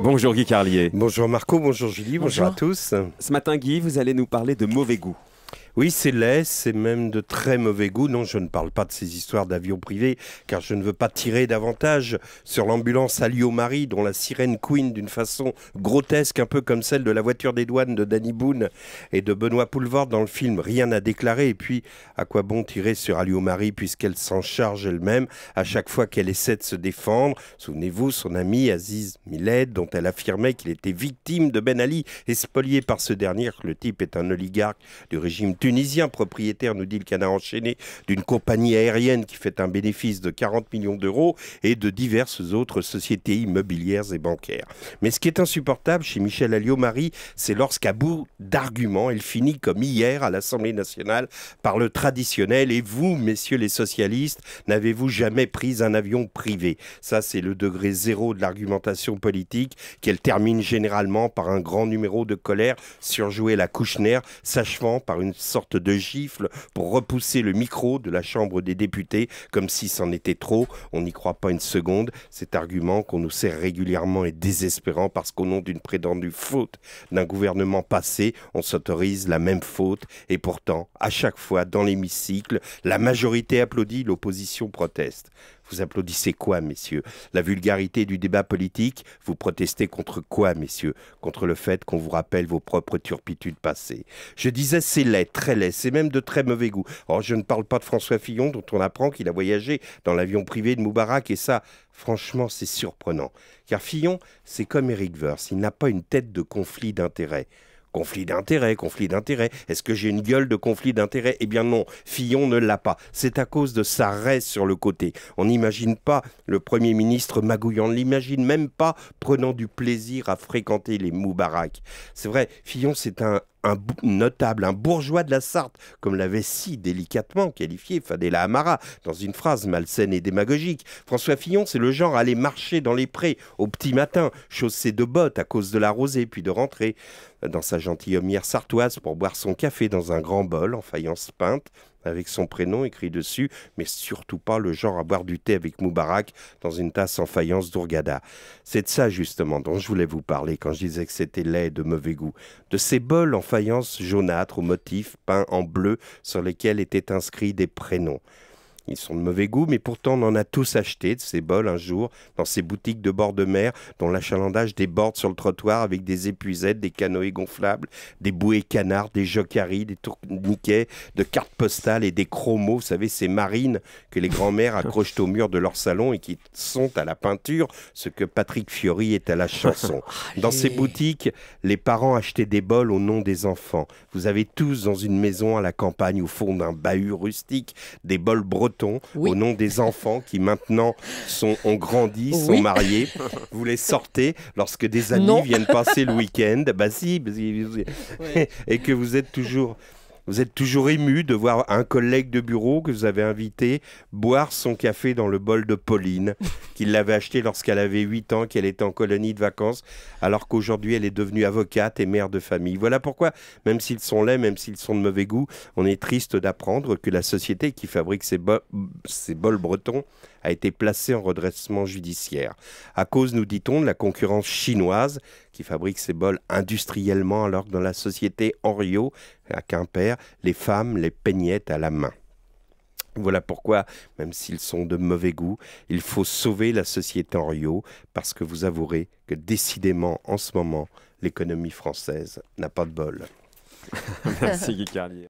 Bonjour Guy Carlier. Bonjour Marco, bonjour Julie, bonjour, à tous. Ce matin Guy, vous allez nous parler de mauvais goût. Oui, c'est laid, c'est même de très mauvais goût. Non, je ne parle pas de ces histoires d'avions privés, car je ne veux pas tirer davantage sur l'ambulance Alio-Marie, dont la sirène Queen d'une façon grotesque, un peu comme celle de la voiture des douanes de Danny Boone et de Benoît Poulvord dans le film Rien à déclarer. Et puis, à quoi bon tirer sur Alio-Marie, puisqu'elle s'en charge elle-même à chaque fois qu'elle essaie de se défendre Souvenez-vous, son ami Aziz Milet dont elle affirmait qu'il était victime de Ben Ali, et spolié par ce dernier, le type est un oligarque du régime turc Tunisien, propriétaire, nous dit le canard enchaîné, d'une compagnie aérienne qui fait un bénéfice de 40 millions d'euros et de diverses autres sociétés immobilières et bancaires. Mais ce qui est insupportable chez Michel Alliot-Marie, c'est lorsqu'à bout d'arguments, elle finit comme hier à l'Assemblée nationale par le traditionnel Et vous, messieurs les socialistes, n'avez-vous jamais pris un avion privé Ça, c'est le degré zéro de l'argumentation politique qu'elle termine généralement par un grand numéro de colère surjoué la Kouchner, s'achevant par une sorte de gifle pour repousser le micro de la Chambre des députés, comme si c'en était trop. On n'y croit pas une seconde. Cet argument qu'on nous sert régulièrement est désespérant parce qu'au nom d'une prétendue faute d'un gouvernement passé, on s'autorise la même faute. Et pourtant, à chaque fois, dans l'hémicycle, la majorité applaudit, l'opposition proteste. Vous applaudissez quoi, messieurs La vulgarité du débat politique Vous protestez contre quoi, messieurs Contre le fait qu'on vous rappelle vos propres turpitudes passées. Je disais, c'est laid, très laid, c'est même de très mauvais goût. Or, je ne parle pas de François Fillon, dont on apprend qu'il a voyagé dans l'avion privé de Moubarak, et ça, franchement, c'est surprenant. Car Fillon, c'est comme Eric Wörth, il n'a pas une tête de conflit d'intérêts. Conflit d'intérêt, conflit d'intérêt. Est-ce que j'ai une gueule de conflit d'intérêt Eh bien non, Fillon ne l'a pas. C'est à cause de sa raie sur le côté. On n'imagine pas le Premier ministre magouillant, on ne l'imagine même pas prenant du plaisir à fréquenter les Moubarak. C'est vrai, Fillon, c'est un, notable, un bourgeois de la Sarthe, comme l'avait si délicatement qualifié Fadela Amara dans une phrase malsaine et démagogique. François Fillon, c'est le genre à aller marcher dans les prés au petit matin, chaussé de bottes à cause de la rosée, puis de rentrer dans sa gentilhommière sartoise pour boire son café dans un grand bol en faïence peinte avec son prénom écrit dessus, mais surtout pas le genre à boire du thé avec Moubarak dans une tasse en faïence d'Ourgada. C'est de ça justement dont je voulais vous parler quand je disais que c'était laid de mauvais goût. De ces bols en faïence jaunâtre aux motifs peints en bleu sur lesquels étaient inscrits des prénoms. Ils sont de mauvais goût, mais pourtant on en a tous acheté de ces bols un jour dans ces boutiques de bord de mer dont l'achalandage déborde sur le trottoir avec des épuisettes, des canoës gonflables, des bouées canards, des jocaries, des tourniquets, de cartes postales et des chromos. Vous savez, ces marines que les grands-mères accrochent au mur de leur salon et qui sont à la peinture ce que Patrick Fiori est à la chanson. Dans ces boutiques, les parents achetaient des bols au nom des enfants. Vous avez tous dans une maison à la campagne au fond d'un bahut rustique des bols bretons au nom des enfants qui maintenant sont, ont grandi, sont mariés. Vous les sortez lorsque des amis viennent passer le week-end, bah si, et que vous êtes toujours vous êtes toujours ému de voir un collègue de bureau que vous avez invité boire son café dans le bol de Pauline, qu'il l'avait acheté lorsqu'elle avait 8 ans, qu'elle était en colonie de vacances, alors qu'aujourd'hui elle est devenue avocate et mère de famille. Voilà pourquoi, même s'ils sont laids, même s'ils sont de mauvais goût, on est triste d'apprendre que la société qui fabrique ces, ces bols bretons a été placée en redressement judiciaire. À cause, nous dit-on, de la concurrence chinoise qui fabrique ces bols industriellement, alors que dans la société Henriot, à Quimper, les femmes les peignaient à la main. Voilà pourquoi, même s'ils sont de mauvais goût, il faut sauver la société Henriot, parce que vous avouerez que décidément, en ce moment, l'économie française n'a pas de bol. Merci Guy Carlier.